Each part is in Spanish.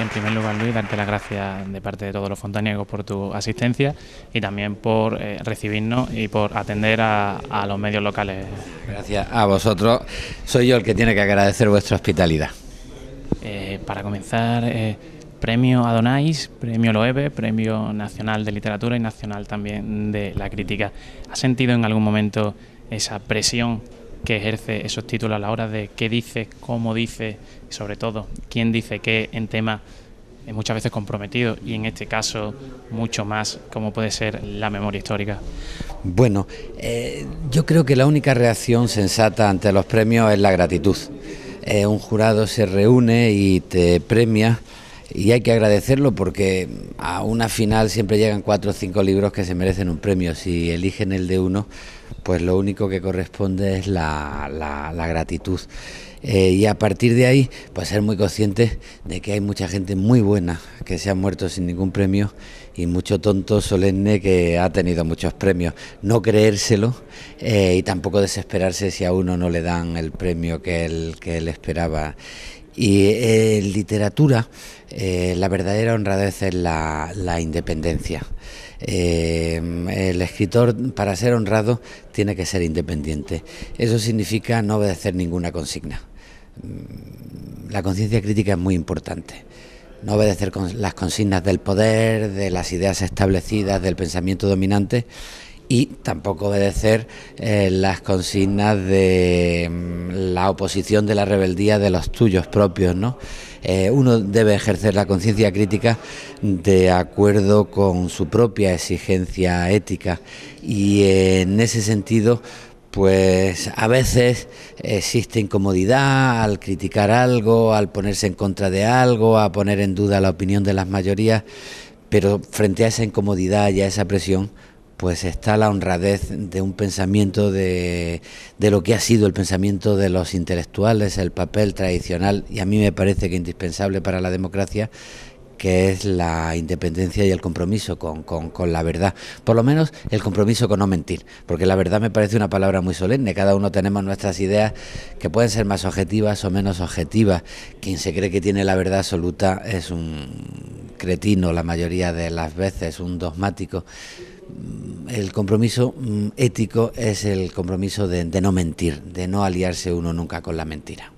En primer lugar, Luis, darte las gracias de parte de todos los fontaniegos por tu asistencia y también por eh, recibirnos y por atender a, los medios locales. Gracias a vosotros. Soy yo el que tiene que agradecer vuestra hospitalidad. Eh, para comenzar, eh, premio Adonais, premio Loewe, premio nacional de literatura y nacional también de la crítica. ¿Has sentido en algún momento esa presión que ejerce esos títulos a la hora de qué dice, cómo dice y sobre todo quién dice qué en temas muchas veces comprometidos y en este caso mucho más como puede ser la memoria histórica. Bueno, eh, yo creo que la única reacción sensata ante los premios es la gratitud. Eh, un jurado se reúne y te premia y hay que agradecerlo porque a una final siempre llegan cuatro o cinco libros que se merecen un premio. Si eligen el de uno, pues lo único que corresponde es la, gratitud. Eh, y a partir de ahí, pues ser muy conscientes de que hay mucha gente muy buena que se ha muerto sin ningún premio y mucho tonto solemne que ha tenido muchos premios. No creérselo eh, y tampoco desesperarse si a uno no le dan el premio que que él esperaba. Y en eh, literatura, eh, la verdadera honradez es la, independencia. Eh, el escritor, para ser honrado, tiene que ser independiente. Eso significa no obedecer ninguna consigna. Mm, la conciencia crítica es muy importante no obedecer las consignas del poder, de las ideas establecidas, del pensamiento dominante y tampoco obedecer eh, las consignas de mm, la oposición de la rebeldía de los tuyos propios, ¿no? Eh, uno debe ejercer la conciencia crítica de acuerdo con su propia exigencia ética y en ese sentido pues a veces existe incomodidad al criticar algo, al ponerse en contra de algo, a poner en duda la opinión de las mayorías, pero frente a esa incomodidad y a esa presión, pues está la honradez de un pensamiento de, lo que ha sido el pensamiento de los intelectuales, el papel tradicional y a mí me parece que indispensable para la democracia, que es la independencia y el compromiso con, la verdad. Por lo menos el compromiso con no mentir, porque la verdad me parece una palabra muy solemne. Cada uno tenemos nuestras ideas que pueden ser más objetivas o menos objetivas. Quien se cree que tiene la verdad absoluta es un cretino la mayoría de las veces, un dogmático. Mm, el compromiso mm, ético es el compromiso de, no mentir, de no aliarse uno nunca con la mentira.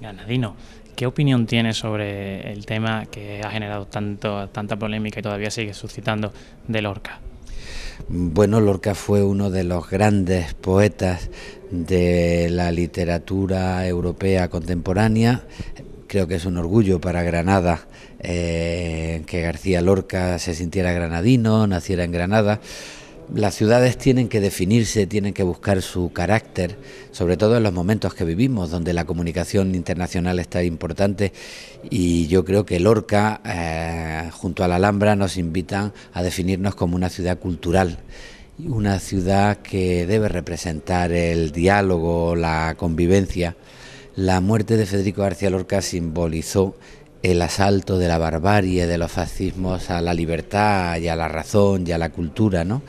Ganadino, ¿qué opinión tiene sobre el tema que ha generado tanto, tanta polémica y todavía sigue suscitando de Lorca? Bueno, Lorca fue uno de los grandes poetas de la literatura europea contemporánea. Creo que es un orgullo para Granada ...en eh, que García Lorca se sintiera granadino, naciera en Granada. Las ciudades tienen que definirse, tienen que buscar su carácter, sobre todo en los momentos que vivimos, donde la comunicación internacional está importante y yo creo que Lorca, eh, junto a la Alhambra, nos invitan a definirnos como una ciudad cultural una ciudad que debe representar el diálogo, la convivencia. La muerte de Federico García Lorca simbolizó el asalto de la barbarie, de los fascismos a la libertad y a la razón y a la cultura, ¿no?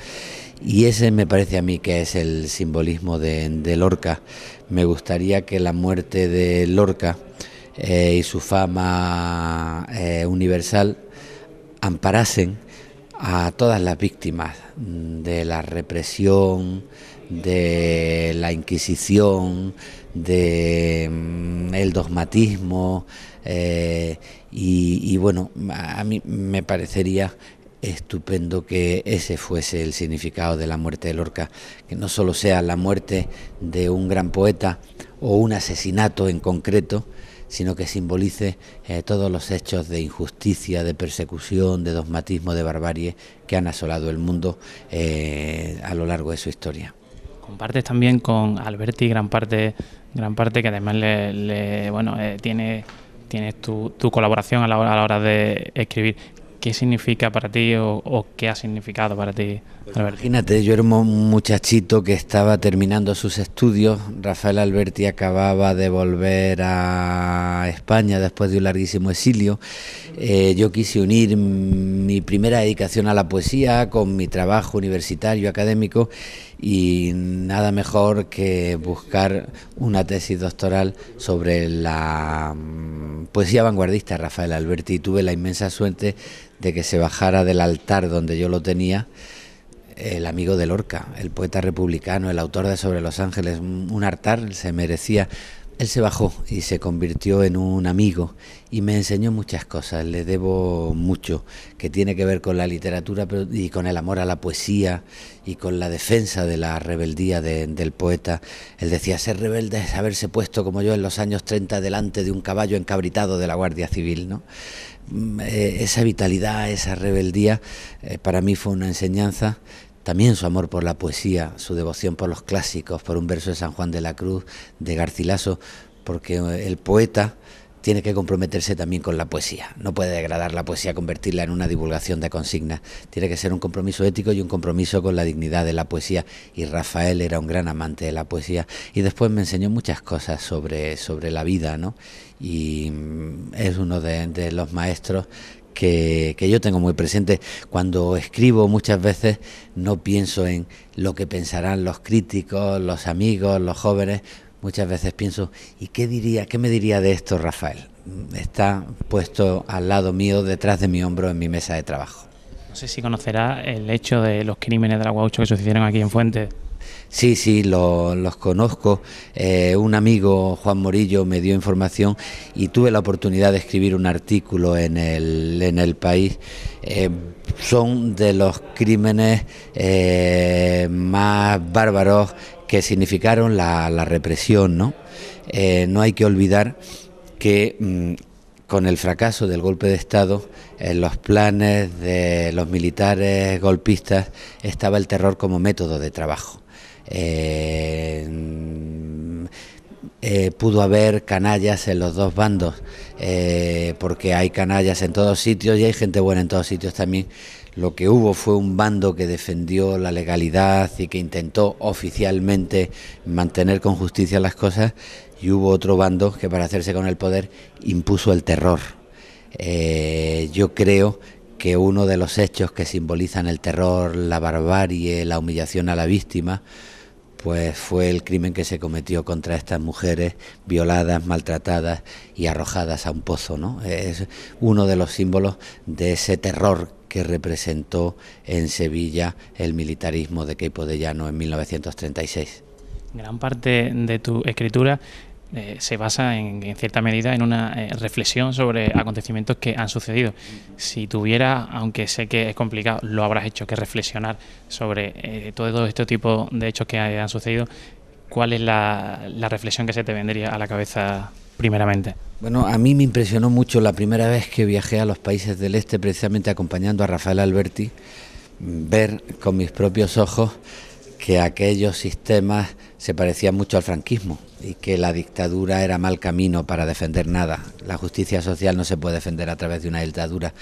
Y ese me parece a mí que es el simbolismo de, Lorca. Me gustaría que la muerte de Lorca eh, y su fama eh, universal amparasen a todas las víctimas de la represión, de la Inquisición, de mm, el dogmatismo eh, y, y, bueno, a mí me parecería estupendo que ese fuese el significado de la muerte de Lorca, que no solo sea la muerte de un gran poeta o un asesinato en concreto, sino que simbolice eh, todos los hechos de injusticia, de persecución, de dogmatismo, de barbarie que han asolado el mundo eh, a lo largo de su historia. Compartes también con Alberti gran parte, gran parte que además le, bueno eh, tiene tienes tu, colaboración a la hora de escribir. ¿Qué significa para ti o, qué ha significado para ti? Pues imagínate, yo era un muchachito que estaba terminando sus estudios. Rafael Alberti acababa de volver a España después de un larguísimo exilio. Eh, yo quise unir mi primera dedicación a la poesía con mi trabajo universitario, académico, y nada mejor que buscar una tesis doctoral sobre la mm, poesía vanguardista Rafael Alberti. Tuve la inmensa suerte de que se bajara del altar donde yo lo tenía el amigo de Lorca, el poeta republicano, el autor de Sobre los Ángeles, un altar se merecía él se bajó y se convirtió en un amigo y me enseñó muchas cosas, le debo mucho, que tiene que ver con la literatura y con el amor a la poesía y con la defensa de la rebeldía del poeta. Él decía, ser rebelde es haberse puesto como yo en los años 30 delante de un caballo encabritado de la Guardia Civil. ¿no? Mm, eh, esa vitalidad, esa rebeldía, eh, para mí fue una enseñanza también su amor por la poesía, su devoción por los clásicos, por un verso de San Juan de la Cruz, de Garcilaso, porque eh, el poeta tiene que comprometerse también con la poesía. No puede degradar la poesía, convertirla en una divulgación de consignas. Tiene que ser un compromiso ético y un compromiso con la dignidad de la poesía. Y Rafael era un gran amante de la poesía. Y después me enseñó muchas cosas sobre, sobre la vida, ¿no? Y mm, es uno de, de los maestros que, yo tengo muy presente. Cuando escribo muchas veces no pienso en lo que pensarán los críticos, los amigos, los jóvenes. Muchas veces pienso, ¿y qué diría, qué me diría de esto Rafael? Está puesto al lado mío, detrás de mi hombro, en mi mesa de trabajo. No sé si conocerá el hecho de los crímenes de la Guaucho que sucedieron aquí en Fuente Sí, sí, los conozco. Eh, un amigo, Juan Morillo, me dio información y tuve la oportunidad de escribir un artículo en el, país. Eh, son de los crímenes eh, más bárbaros que significaron la, represión, ¿no? no hay que olvidar que mm, con el fracaso del golpe de Estado, en los planes de los militares golpistas estaba el terror como método de trabajo. Eh, mm, eh, pudo haber canallas en los dos bandos, eh, porque hay canallas en todos sitios y hay gente buena en todos sitios también. Lo que hubo fue un bando que defendió la legalidad y que intentó oficialmente mantener con justicia las cosas y hubo otro bando que para hacerse con el poder impuso el terror. yo creo que uno de los hechos que simbolizan el terror, la barbarie, la humillación a la víctima, pues fue el crimen que se cometió contra estas mujeres violadas, maltratadas y arrojadas a un pozo. ¿no? Es uno de los símbolos de ese terror que representó en Sevilla el militarismo de Queipo de Llano en 1936. Gran parte de tu escritura eh, se basa en, cierta medida en una eh, reflexión sobre acontecimientos que han sucedido. Si tuviera, aunque sé que es complicado, lo habrás hecho, que reflexionar sobre eh, todo este tipo de hechos que han sucedido, ¿cuál es la, la reflexión que se te vendría a la cabeza primeramente? Bueno, a mí me impresionó mucho la primera vez que viajé a los países del este, precisamente acompañando a Rafael Alberti, ver con mis propios ojos que aquellos sistemas se parecía mucho al franquismo y que la dictadura era mal camino para defender nada. La justicia social no se puede defender a través de una dictadura.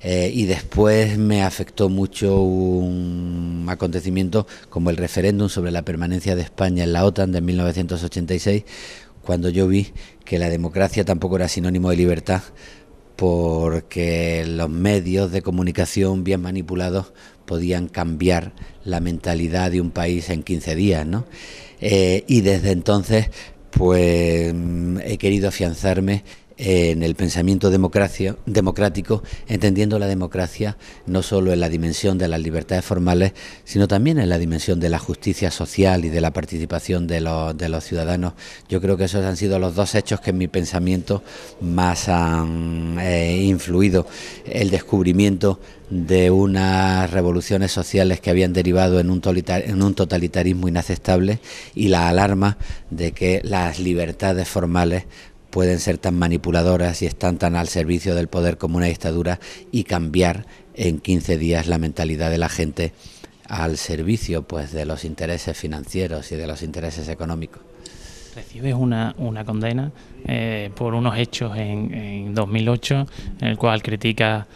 Eh, y después me afectó mucho un acontecimiento como el referéndum sobre la permanencia de España en la OTAN de 1986, cuando yo vi que la democracia tampoco era sinónimo de libertad porque los medios de comunicación bien manipulados podían cambiar la mentalidad de un país en 15 días, ¿no? Eh, y desde entonces, pues mm, he querido afianzarme en el pensamiento democrático, entendiendo la democracia no solo en la dimensión de las libertades formales, sino también en la dimensión de la justicia social y de la participación de los, ciudadanos. Yo creo que esos han sido los dos hechos que en mi pensamiento más han eh, influido. El descubrimiento de unas revoluciones sociales que habían derivado en un, en un totalitarismo inaceptable y la alarma de que las libertades formales pueden ser tan manipuladoras y están tan al servicio del poder como una dictadura y cambiar en 15 días la mentalidad de la gente al servicio pues de los intereses financieros y de los intereses económicos. Recibes una, condena eh, por unos hechos en, 2008 en el cual critica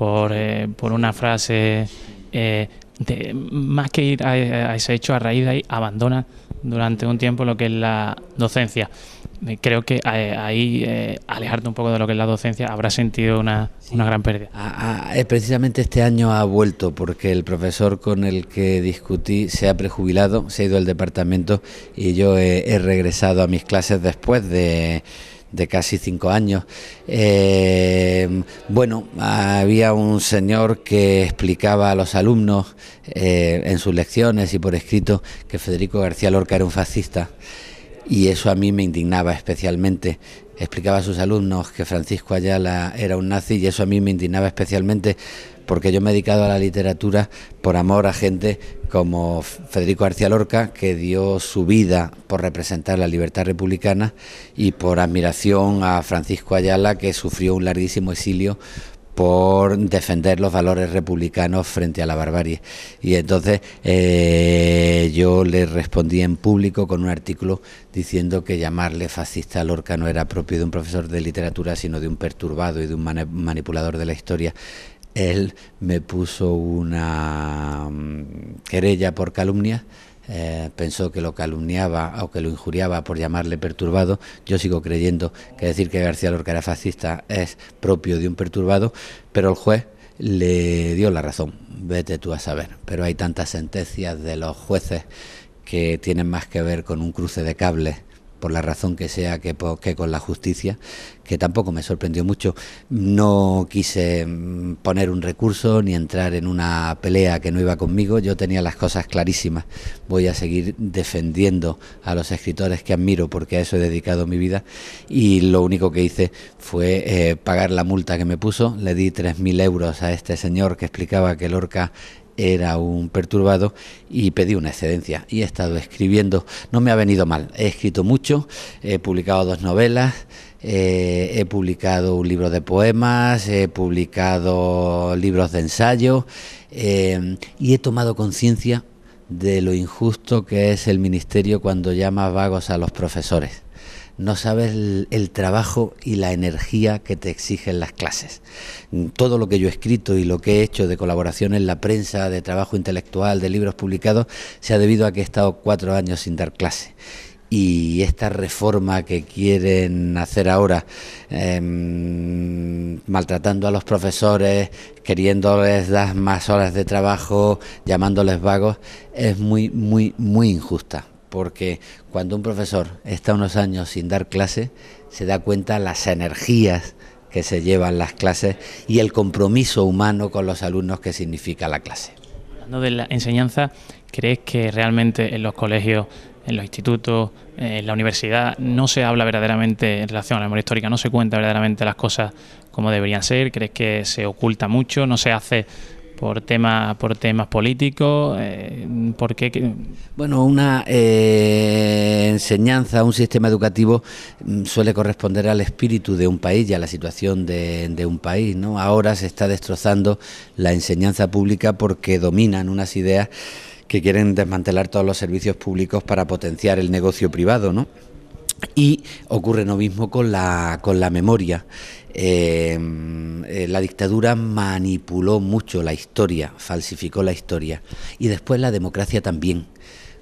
eh, por, una frase eh, de, más que ir a, ese hecho a raíz de ahí, abandona durante un tiempo lo que es la docencia. Eh, creo que eh, ahí eh, alejarte un poco de lo que es la docencia habrá sentido una, gran pérdida. Ah, ah, precisamente este año ha vuelto porque el profesor con el que discutí se ha prejubilado, se ha ido al departamento y yo he regresado a mis clases después de de casi cinco años. Eh, bueno, había un señor que explicaba a los alumnos eh, en sus lecciones y por escrito que Federico García Lorca era un fascista y eso a mí me indignaba especialmente. Explicaba a sus alumnos que Francisco Ayala era un nazi y eso a mí me indignaba especialmente porque yo me he dedicado a la literatura por amor a gente como Federico García Lorca, que dio su vida por representar la libertad republicana, y por admiración a Francisco Ayala, que sufrió un larguísimo exilio por defender los valores republicanos frente a la barbarie. Y entonces eh, yo le respondí en público con un artículo diciendo que llamarle fascista a Lorca no era propio de un profesor de literatura, sino de un perturbado y de un manipulador de la historia él me puso una mm, querella por calumnia. Eh, pensó que lo calumniaba o que lo injuriaba por llamarle perturbado. Yo sigo creyendo que decir que García Lorca era fascista es propio de un perturbado, pero el juez le dio la razón. Vete tú a saber. Pero hay tantas sentencias de los jueces que tienen más que ver con un cruce de cables por la razón que sea que, con la justicia, que tampoco me sorprendió mucho. No quise mm, poner un recurso ni entrar en una pelea que no iba conmigo, yo tenía las cosas clarísimas. Voy a seguir defendiendo a los escritores que admiro porque a eso he dedicado mi vida y lo único que hice fue eh, pagar la multa que me puso, le di 3.000 euros a este señor que explicaba que Lorca era un perturbado y pedí una excedencia y he estado escribiendo, no me ha venido mal, he escrito mucho, he publicado dos novelas, eh, he publicado un libro de poemas, he publicado libros de ensayo eh, y he tomado conciencia de lo injusto que es el ministerio cuando llama vagos a los profesores no sabes el, trabajo y la energía que te exigen las clases. Mm, todo lo que yo he escrito y lo que he hecho de colaboración en la prensa, de trabajo intelectual, de libros publicados, se ha debido a que he estado cuatro años sin dar clase. Y esta reforma que quieren hacer ahora, em, maltratando a los profesores, queriéndoles dar más horas de trabajo, llamándoles vagos, es muy, muy, muy injusta porque cuando un profesor está unos años sin dar clase, se da cuenta las energías que se llevan las clases y el compromiso humano con los alumnos que significa la clase. Hablando de la enseñanza, ¿crees que realmente en los colegios, en los institutos, eh, en la universidad, no se habla verdaderamente en relación a la memoria histórica, no se cuenta verdaderamente las cosas como deberían ser? ¿Crees que se oculta mucho, no se hace por tema por temas políticos eh, porque bueno una eh, enseñanza un sistema educativo mm, suele corresponder al espíritu de un país y a la situación de, de, un país no ahora se está destrozando la enseñanza pública porque dominan unas ideas que quieren desmantelar todos los servicios públicos para potenciar el negocio privado no y ocurre lo mismo con la, con la memoria. Eh, eh, la dictadura manipuló mucho la historia, falsificó la historia. Y después la democracia también,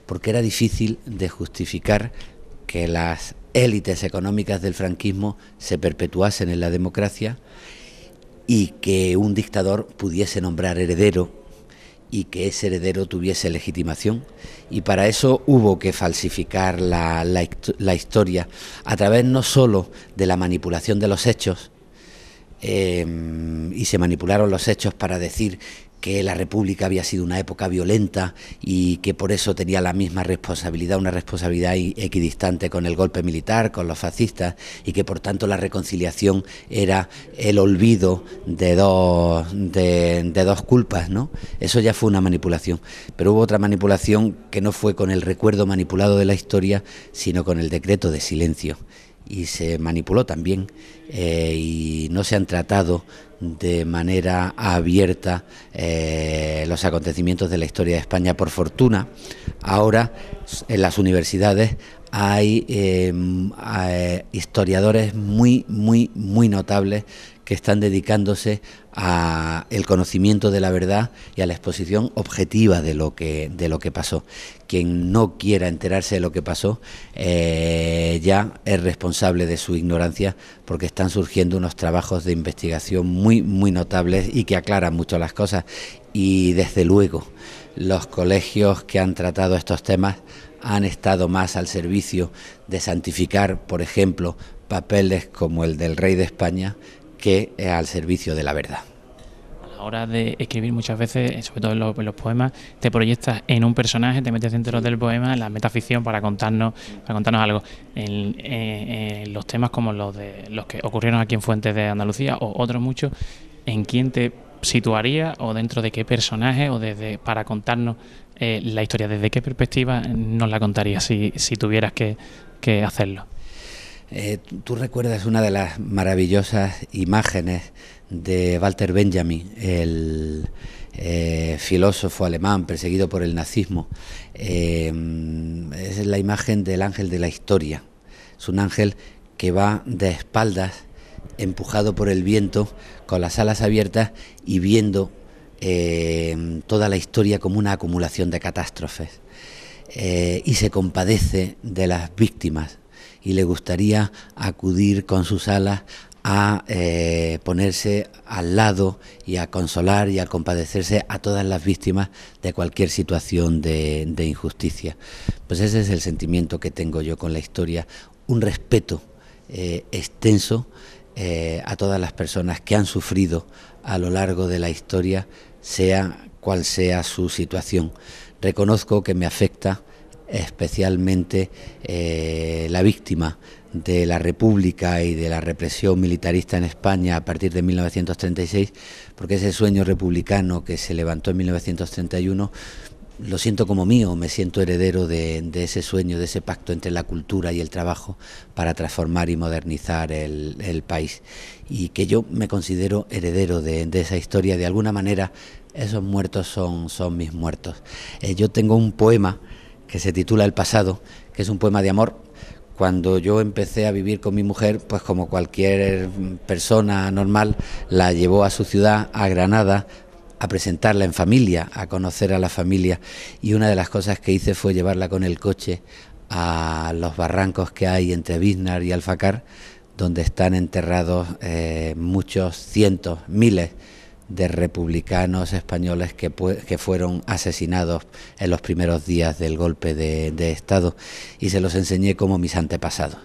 porque era difícil de justificar que las élites económicas del franquismo se perpetuasen en la democracia y que un dictador pudiese nombrar heredero y que ese heredero tuviese legitimación. Y para eso hubo que falsificar la, historia a través no sólo de la manipulación de los hechos, eh, y se manipularon los hechos para decir que la República había sido una época violenta y que por eso tenía la misma responsabilidad, una responsabilidad equidistante con el golpe militar, con los fascistas, y que por tanto la reconciliación era el olvido de dos, de, dos culpas, ¿no? Eso ya fue una manipulación. Pero hubo otra manipulación que no fue con el recuerdo manipulado de la historia, sino con el decreto de silencio y se manipuló también eh, y no se han tratado de manera abierta eh, los acontecimientos de la historia de España. Por fortuna, ahora en las universidades hay eh, historiadores muy, muy, muy notables que están dedicándose a el conocimiento de la verdad y a la exposición objetiva de lo que de lo que pasó. Quien no quiera enterarse de lo que pasó eh, ya es responsable de su ignorancia, porque están surgiendo unos trabajos de investigación muy muy notables y que aclaran mucho las cosas. Y desde luego los colegios que han tratado estos temas han estado más al servicio de santificar, por ejemplo, papeles como el del rey de España que eh, al servicio de la verdad A la hora de escribir muchas veces, eh, sobre todo en los, poemas, te proyectas en un personaje, te metes dentro del poema, en la metaficción para contarnos, para contarnos algo. Eh, en, los temas como los de los que ocurrieron aquí en Fuentes de Andalucía o otros muchos, ¿en quién te situaría o dentro de qué personaje o desde para contarnos la historia? ¿Desde qué perspectiva nos la contarías si, tuvieras que hacerlo? Eh, tú recuerdas una de las maravillosas imágenes de Walter Benjamin, el eh, filósofo alemán perseguido por el nazismo. Eh, es la imagen del ángel de la historia. Es un ángel que va de espaldas, empujado por el viento, con las alas abiertas y viendo toda la historia como una acumulación de catástrofes. y se compadece de las víctimas y le gustaría acudir con sus alas a eh, ponerse al lado y a consolar y a compadecerse a todas las víctimas de cualquier situación de, injusticia. Pues ese es el sentimiento que tengo yo con la historia, un respeto eh, extenso eh, a todas las personas que han sufrido a lo largo de la historia, sea cual sea su situación. Reconozco que me afecta especialmente eh, la víctima de la República y de la represión militarista en España a partir de 1936, porque ese sueño republicano que se levantó en 1931 lo siento como mío, me siento heredero de, ese sueño, de ese pacto entre la cultura y el trabajo para transformar y modernizar el, país. Y que yo me considero heredero de, esa historia. De alguna manera, esos muertos son, son mis muertos. Eh, yo tengo un poema que se titula El pasado, que es un poema de amor. Cuando yo empecé a vivir con mi mujer, pues como cualquier persona normal, la llevó a su ciudad, a Granada, a presentarla en familia, a conocer a la familia. Y una de las cosas que hice fue llevarla con el coche a los barrancos que hay entre Biznar y Alfacar, donde están enterrados eh, muchos cientos, miles de republicanos españoles que, que, fueron asesinados en los primeros días del golpe de, Estado y se los enseñé como mis antepasados.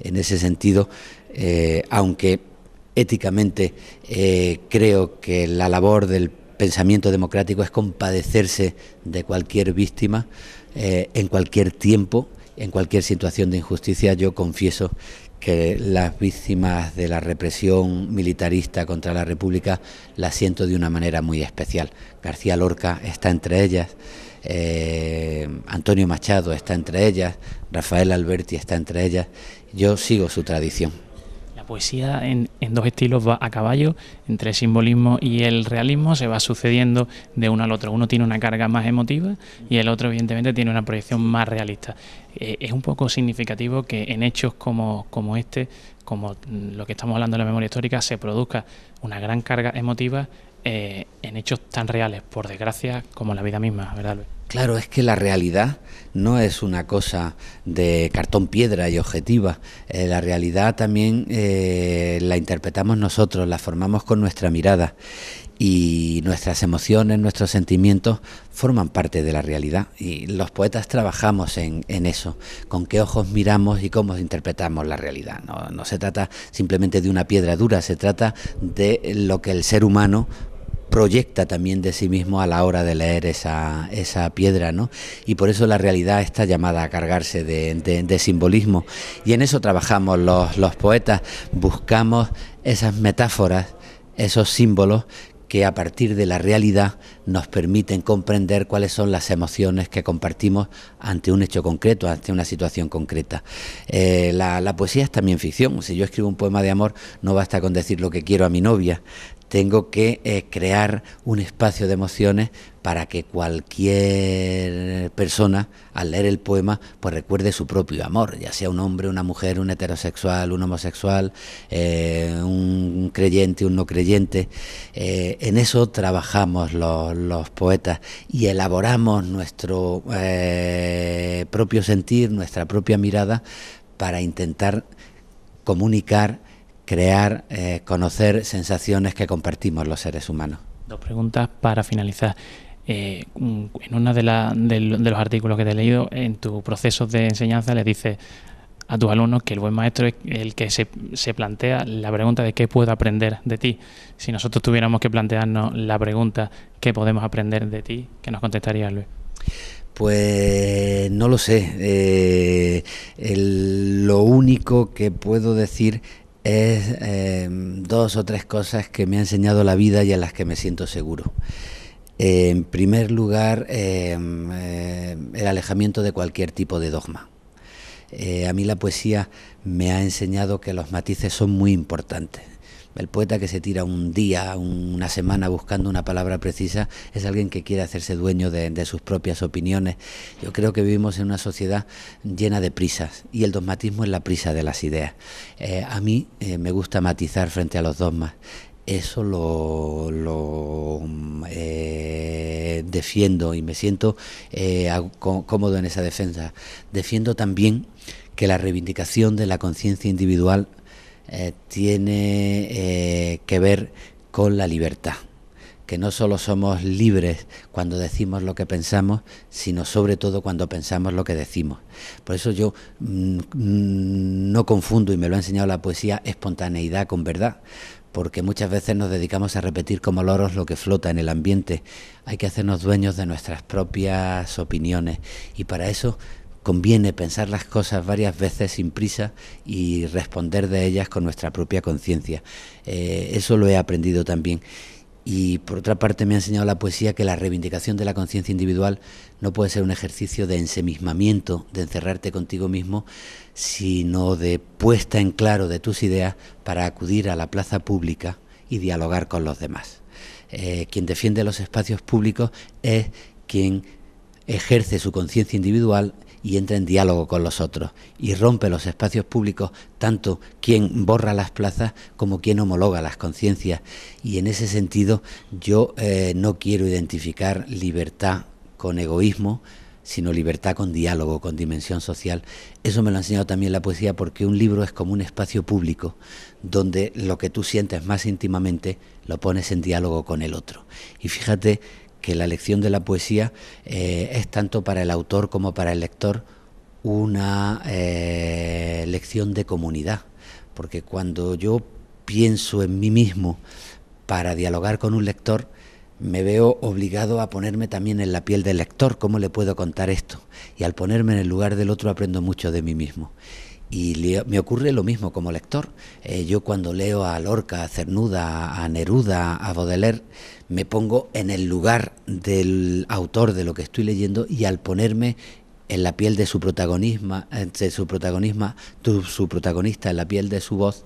En ese sentido, eh, aunque éticamente eh, creo que la labor del pensamiento democrático es compadecerse de cualquier víctima eh, en cualquier tiempo, en cualquier situación de injusticia, yo confieso que las víctimas de la represión militarista contra la República las siento de una manera muy especial. García Lorca está entre ellas, eh, Antonio Machado está entre ellas, Rafael Alberti está entre ellas. Yo sigo su tradición poesía en, dos estilos va a caballo, entre el simbolismo y el realismo, se va sucediendo de uno al otro. Uno tiene una carga más emotiva y el otro, evidentemente, tiene una proyección más realista. Eh, es un poco significativo que en hechos como, este, como lo que estamos hablando de la memoria histórica, se produzca una gran carga emotiva eh, en hechos tan reales, por desgracia, como la vida misma, ¿verdad, Claro, es que la realidad no es una cosa de cartón piedra y objetiva. Eh, la realidad también eh, la interpretamos nosotros, la formamos con nuestra mirada y nuestras emociones, nuestros sentimientos forman parte de la realidad y los poetas trabajamos en, eso, con qué ojos miramos y cómo interpretamos la realidad. no se trata simplemente de una piedra dura, se trata de lo que el ser humano proyecta también de sí mismo a la hora de leer esa, esa piedra, ¿no? Y por eso la realidad está llamada a cargarse de, de, simbolismo. Y en eso trabajamos los, poetas, buscamos esas metáforas, esos símbolos que a partir de la realidad nos permiten comprender cuáles son las emociones que compartimos ante un hecho concreto, ante una situación concreta. Eh, la, la, poesía es también ficción. Si yo escribo un poema de amor, no basta con decir lo que quiero a mi novia, tengo que eh, crear un espacio de emociones para que cualquier persona al leer el poema pues recuerde su propio amor, ya sea un hombre, una mujer, un heterosexual, un homosexual, eh, un creyente, un no creyente. Eh, en eso trabajamos los, los, poetas y elaboramos nuestro propio sentir, nuestra propia mirada para intentar comunicar crear, eh, conocer sensaciones que compartimos los seres humanos. Dos preguntas para finalizar. Eh, en uno de, los artículos que te he leído, en tu proceso de enseñanza le dices a tus alumnos que el buen maestro es el que se, plantea la pregunta de qué puedo aprender de ti. Si nosotros tuviéramos que plantearnos la pregunta qué podemos aprender de ti, ¿qué nos contestaría Luis? Pues no lo sé. Eh, lo único que puedo decir es eh, dos o tres cosas que me ha enseñado la vida y en las que me siento seguro. Eh, en primer lugar, eh, el alejamiento de cualquier tipo de dogma. a mí la poesía me ha enseñado que los matices son muy importantes el poeta que se tira un día, una semana buscando una palabra precisa, es alguien que quiere hacerse dueño de, sus propias opiniones. Yo creo que vivimos en una sociedad llena de prisas y el dogmatismo es la prisa de las ideas. Eh, a mí eh, me gusta matizar frente a los dogmas eso lo, eh, defiendo y me siento cómodo en esa defensa. Defiendo también que la reivindicación de la conciencia individual eh, tiene eh, que ver con la libertad, que no solo somos libres cuando decimos lo que pensamos, sino sobre todo cuando pensamos lo que decimos. Por eso yo mm, mm, no confundo, y me lo ha enseñado la poesía, espontaneidad con verdad, porque muchas veces nos dedicamos a repetir como loros lo que flota en el ambiente. Hay que hacernos dueños de nuestras propias opiniones y para eso conviene pensar las cosas varias veces sin prisa y responder de ellas con nuestra propia conciencia. Eh, eso lo he aprendido también. Y por otra parte me ha enseñado la poesía que la reivindicación de la conciencia individual no puede ser un ejercicio de ensemismamiento, de encerrarte contigo mismo, sino de puesta en claro de tus ideas para acudir a la plaza pública y dialogar con los demás. Eh, quien defiende los espacios públicos es quien ejerce su conciencia individual y entra en diálogo con los otros y rompe los espacios públicos, tanto quien borra las plazas como quien homologa las conciencias. Y en ese sentido yo eh, no quiero identificar libertad con egoísmo, sino libertad con diálogo, con dimensión social. Eso me lo ha enseñado también la poesía porque un libro es como un espacio público donde lo que tú sientes más íntimamente lo pones en diálogo con el otro. Y fíjate que la lección de la poesía eh, es tanto para el autor como para el lector una eh, lección de comunidad, porque cuando yo pienso en mí mismo para dialogar con un lector, me veo obligado a ponerme también en la piel del lector, cómo le puedo contar esto. Y al ponerme en el lugar del otro aprendo mucho de mí mismo. Y me ocurre lo mismo como lector. Eh, yo cuando leo a Lorca, a Cernuda, a Neruda, a Baudelaire, me pongo en el lugar del autor de lo que estoy leyendo y al ponerme en la piel de su protagonismo, eh, de su, protagonismo su protagonista, en la piel de su voz,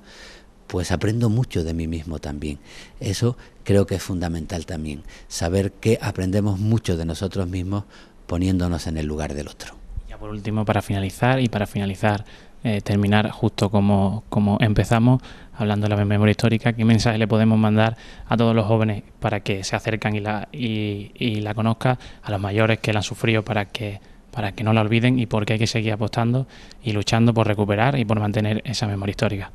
pues aprendo mucho de mí mismo también. Eso creo que es fundamental también, saber que aprendemos mucho de nosotros mismos poniéndonos en el lugar del otro. Ya por último, para finalizar y para finalizar eh, terminar justo como, como empezamos, hablando de la memoria histórica, qué mensaje le podemos mandar a todos los jóvenes para que se acercan y la, y, la conozcan, a los mayores que la han sufrido para que, para que no la olviden y por qué hay que seguir apostando y luchando por recuperar y por mantener esa memoria histórica.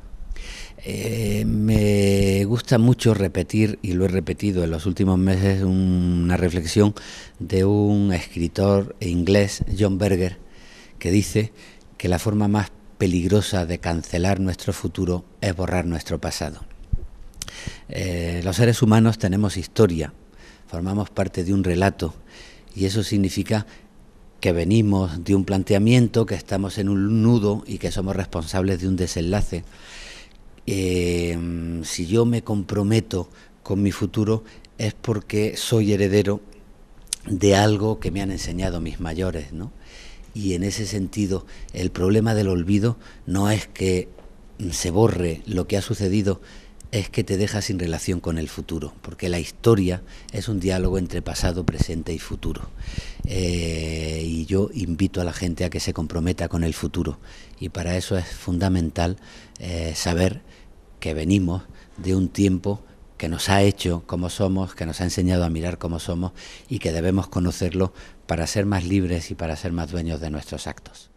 Eh, me gusta mucho repetir, y lo he repetido en los últimos meses, una reflexión de un escritor inglés, John Berger, que dice que la forma más peligrosa de cancelar nuestro futuro es borrar nuestro pasado. Eh, los seres humanos tenemos historia, formamos parte de un relato y eso significa que venimos de un planteamiento, que estamos en un nudo y que somos responsables de un desenlace. Eh, si yo me comprometo con mi futuro es porque soy heredero de algo que me han enseñado mis mayores, ¿no? y en ese sentido el problema del olvido no es que se borre lo que ha sucedido, es que te deja sin relación con el futuro, porque la historia es un diálogo entre pasado, presente y futuro. Eh, y yo invito a la gente a que se comprometa con el futuro. Y para eso es fundamental eh, saber que venimos de un tiempo que nos ha hecho como somos, que nos ha enseñado a mirar como somos y que debemos conocerlo para ser más libres y para ser más dueños de nuestros actos.